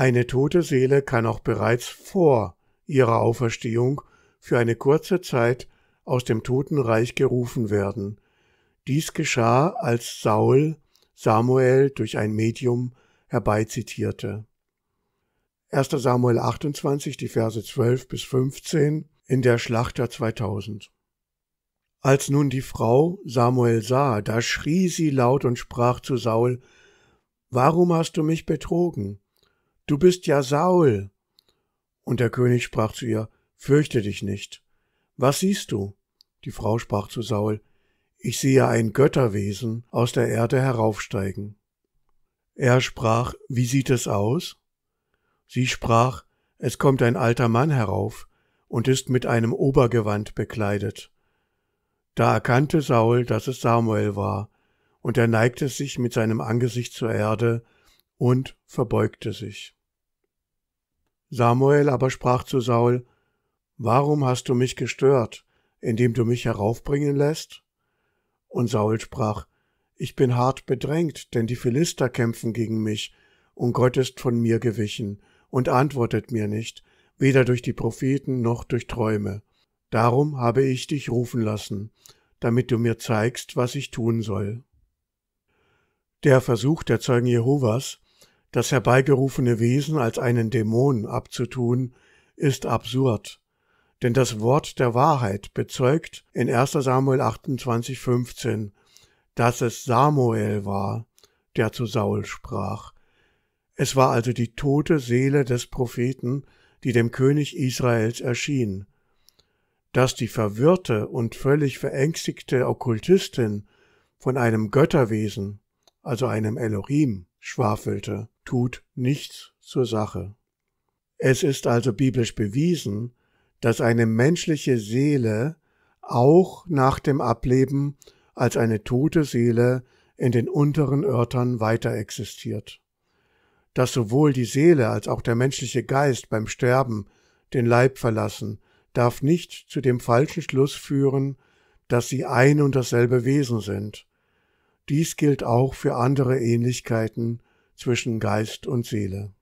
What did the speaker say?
Eine tote Seele kann auch bereits vor ihrer Auferstehung für eine kurze Zeit aus dem Totenreich gerufen werden. Dies geschah, als Saul Samuel durch ein Medium herbeizitierte. 1. Samuel 28, die Verse 12 bis 15 in der Schlachter 2000. Als nun die Frau Samuel sah, da schrie sie laut und sprach zu Saul, Warum hast du mich betrogen? Du bist ja Saul. Und der König sprach zu ihr, Fürchte dich nicht. Was siehst du? Die Frau sprach zu Saul, Ich sehe ein Götterwesen aus der Erde heraufsteigen. Er sprach, Wie sieht es aus? Sie sprach, Es kommt ein alter Mann herauf und ist mit einem Obergewand bekleidet. Da erkannte Saul, dass es Samuel war, und er neigte sich mit seinem Angesicht zur Erde und verbeugte sich. Samuel aber sprach zu Saul, Warum hast du mich gestört, indem du mich heraufbringen lässt? Und Saul sprach, Ich bin hart bedrängt, denn die Philister kämpfen gegen mich, und Gott ist von mir gewichen und antwortet mir nicht, weder durch die Propheten noch durch Träume. Darum habe ich dich rufen lassen, damit du mir zeigst, was ich tun soll. Der Versuch der Zeugen Jehovas, das herbeigerufene Wesen als einen Dämon abzutun, ist absurd. Denn das Wort der Wahrheit bezeugt in 1 Samuel 28, 15, dass es Samuel war, der zu Saul sprach. Es war also die tote Seele des Propheten, die dem König Israels erschien. Dass die verwirrte und völlig verängstigte Okkultistin von einem Götterwesen, also einem Elohim, schwafelte, tut nichts zur Sache. Es ist also biblisch bewiesen, dass eine menschliche Seele auch nach dem Ableben als eine tote Seele in den unteren Örtern weiter existiert. Dass sowohl die Seele als auch der menschliche Geist beim Sterben den Leib verlassen, darf nicht zu dem falschen Schluss führen, dass sie ein und dasselbe Wesen sind. Dies gilt auch für andere Ähnlichkeiten zwischen Geist und Seele.